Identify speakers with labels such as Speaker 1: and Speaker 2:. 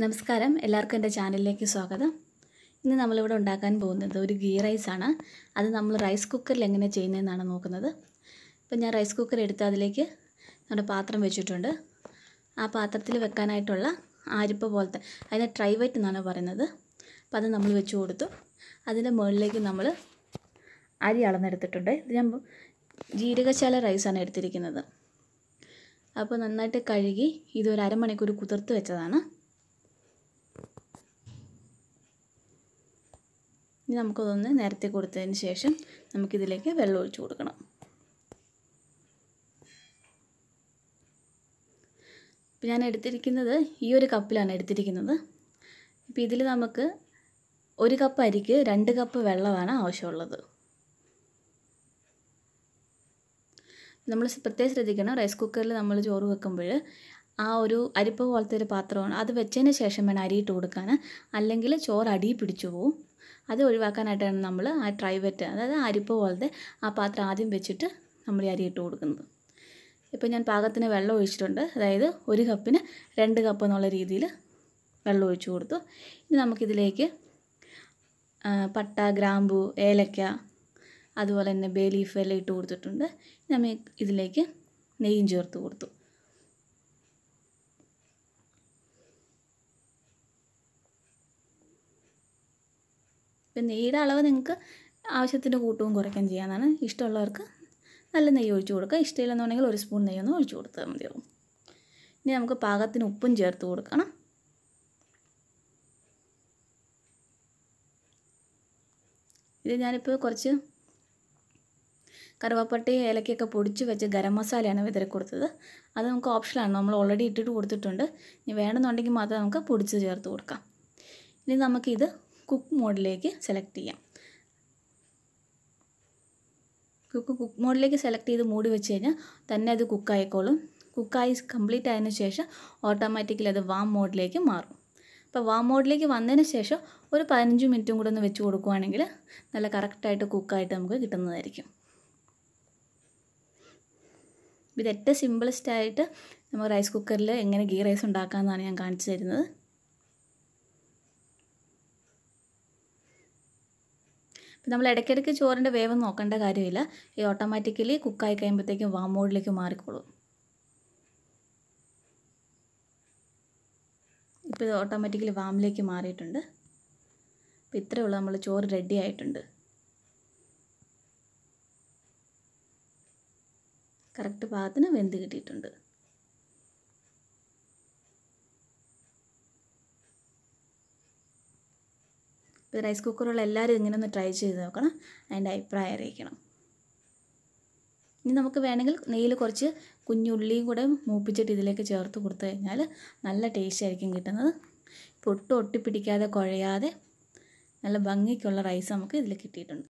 Speaker 1: നമസ്കാരം എല്ലാവർക്കും എൻ്റെ ചാനലിലേക്ക് സ്വാഗതം ഇന്ന് നമ്മളിവിടെ ഉണ്ടാക്കാൻ പോകുന്നത് ഒരു ഗീ റൈസ് ആണ് അത് നമ്മൾ റൈസ് കുക്കറിൽ എങ്ങനെ ചെയ്യുന്നതെന്നാണ് നോക്കുന്നത് ഇപ്പം ഞാൻ റൈസ് കുക്കർ എടുത്ത് അതിലേക്ക് നമ്മുടെ പാത്രം വെച്ചിട്ടുണ്ട് ആ പാത്രത്തിൽ വെക്കാനായിട്ടുള്ള ആരിപ്പ പോലത്തെ അതിനെ വെറ്റ് എന്നാണ് പറയുന്നത് അപ്പം അത് നമ്മൾ വെച്ച് കൊടുത്തു അതിൻ്റെ മുകളിലേക്ക് നമ്മൾ അരി അളന്നെടുത്തിട്ടുണ്ട് ഇത് ഞാൻ ജീരകശാല റൈസാണ് എടുത്തിരിക്കുന്നത് അപ്പോൾ നന്നായിട്ട് കഴുകി ഇത് ഒരു അരമണിക്കൂർ കുതിർത്ത് വെച്ചതാണ് ഇനി നമുക്കതൊന്ന് നേരത്തെ കൊടുത്തതിന് ശേഷം നമുക്കിതിലേക്ക് വെള്ളം ഒഴിച്ചു കൊടുക്കണം ഇപ്പം ഞാൻ എടുത്തിരിക്കുന്നത് ഈ ഒരു കപ്പിലാണ് എടുത്തിരിക്കുന്നത് ഇപ്പം ഇതിൽ നമുക്ക് ഒരു കപ്പ് അരിക്ക് രണ്ട് കപ്പ് വെള്ളമാണ് ആവശ്യമുള്ളത് നമ്മൾ പ്രത്യേകം ശ്രദ്ധിക്കണം റൈസ് കുക്കറിൽ നമ്മൾ ചോറ് വെക്കുമ്പോൾ ആ ഒരു അരിപ്പ പോലത്തെ ഒരു പാത്രമാണ് അത് വെച്ചതിന് ശേഷം വേണം അരിയിട്ട് കൊടുക്കാൻ അല്ലെങ്കിൽ ചോറ് അടിയിൽ പിടിച്ചു പോവും അത് ഒഴിവാക്കാനായിട്ടാണ് നമ്മൾ ആ ട്രൈവറ്റ് അതായത് അരിപ്പ പോലത്തെ ആ പാത്രം ആദ്യം വെച്ചിട്ട് നമ്മൾ ഈ അരി ഇട്ട് കൊടുക്കുന്നത് ഇപ്പോൾ ഞാൻ പാകത്തിന് വെള്ളം ഒഴിച്ചിട്ടുണ്ട് അതായത് ഒരു കപ്പിന് രണ്ട് കപ്പ് എന്നുള്ള രീതിയിൽ വെള്ളം ഒഴിച്ചു കൊടുത്തു ഇനി നമുക്കിതിലേക്ക് പട്ട ഗ്രാമ്പു ഏലക്ക അതുപോലെ തന്നെ ബേ ലീഫ് എല്ലാം ഇട്ട് കൊടുത്തിട്ടുണ്ട് നമ്മൾ ഇതിലേക്ക് നെയ്യും ചേർത്ത് കൊടുത്തു ഇപ്പം നെയ്യുടെ അളവ് നിങ്ങൾക്ക് ആവശ്യത്തിന് കൂട്ടവും കുറയ്ക്കാൻ ചെയ്യാമെന്നാണ് ഇഷ്ടമുള്ളവർക്ക് നല്ല നെയ്യ് ഒഴിച്ചു കൊടുക്കുക ഇഷ്ടമില്ലെന്നുണ്ടെങ്കിൽ ഒരു സ്പൂൺ നെയ്യൊന്ന് ഒഴിച്ചു കൊടുത്താൽ മതിയാവും ഇനി നമുക്ക് പാകത്തിന് ഉപ്പും ചേർത്ത് കൊടുക്കണം ഇത് ഞാനിപ്പോൾ കുറച്ച് കറുവാപ്പട്ടി ഏലക്കയൊക്കെ പൊടിച്ച് വെച്ച് ഗരം മസാലയാണ് വിതറി കൊടുത്തത് അത് നമുക്ക് ഓപ്ഷനാണ് നമ്മൾ ഓൾറെഡി ഇട്ടിട്ട് കൊടുത്തിട്ടുണ്ട് ഇനി വേണമെന്നുണ്ടെങ്കിൽ മാത്രം നമുക്ക് പൊടിച്ച് ചേർത്ത് കൊടുക്കാം ഇനി നമുക്കിത് കുക്ക് മോഡിലേക്ക് സെലക്ട് ചെയ്യാം കുക്ക് കുക്ക് മോഡിലേക്ക് സെലക്ട് ചെയ്ത് മൂടി വെച്ച് കഴിഞ്ഞാൽ തന്നെ അത് കുക്കായിക്കോളും കുക്കായി കംപ്ലീറ്റ് ആയതിനു ശേഷം ഓട്ടോമാറ്റിക്കലി അത് വാം മോഡിലേക്ക് മാറും അപ്പോൾ വാം മോഡിലേക്ക് വന്നതിന് ശേഷം ഒരു പതിനഞ്ച് മിനിറ്റും കൂടെ ഒന്ന് വെച്ച് കൊടുക്കുവാണെങ്കിൽ നല്ല കറക്റ്റായിട്ട് കുക്കായിട്ട് നമുക്ക് കിട്ടുന്നതായിരിക്കും ഇത് ഏറ്റവും സിമ്പിളസ്റ്റ് ആയിട്ട് റൈസ് കുക്കറിൽ എങ്ങനെ ഗീ റൈസ് ഉണ്ടാക്കാമെന്നാണ് ഞാൻ കാണിച്ചു തരുന്നത് അപ്പോൾ നമ്മൾ ഇടയ്ക്കിടയ്ക്ക് ചോറിൻ്റെ വേവ് നോക്കേണ്ട കാര്യമില്ല ഈ ഓട്ടോമാറ്റിക്കലി കുക്കായി കഴിയുമ്പോഴത്തേക്കും വാം മോഡിലേക്ക് മാറിക്കോളും ഇപ്പോൾ ഇത് ഓട്ടോമാറ്റിക്കലി വാമിലേക്ക് മാറിയിട്ടുണ്ട് അപ്പോൾ ഇത്രയേ ഉള്ളൂ നമ്മൾ ചോറ് റെഡി ആയിട്ടുണ്ട് കറക്റ്റ് പാകത്തിന് വെന്ത് കിട്ടിയിട്ടുണ്ട് ഇത് റൈസ് കുക്കറുള്ള എല്ലാവരും ഇങ്ങനെ ഒന്ന് ട്രൈ ചെയ്ത് നോക്കണം അതിൻ്റെ അഭിപ്രായം അറിയിക്കണം ഇനി നമുക്ക് വേണമെങ്കിൽ നെയ്യിൽ കുറച്ച് കുഞ്ഞുള്ളിയും കൂടെ മൂപ്പിച്ചിട്ട് ഇതിലേക്ക് ചേർത്ത് കൊടുത്തു കഴിഞ്ഞാൽ നല്ല ടേസ്റ്റ് ആയിരിക്കും കിട്ടുന്നത് ഇപ്പോൾ ഒട്ടും ഒട്ടിപ്പിടിക്കാതെ കുഴയാതെ നല്ല ഭംഗിക്കുള്ള റൈസ് നമുക്ക് ഇതിൽ കിട്ടിയിട്ടുണ്ട്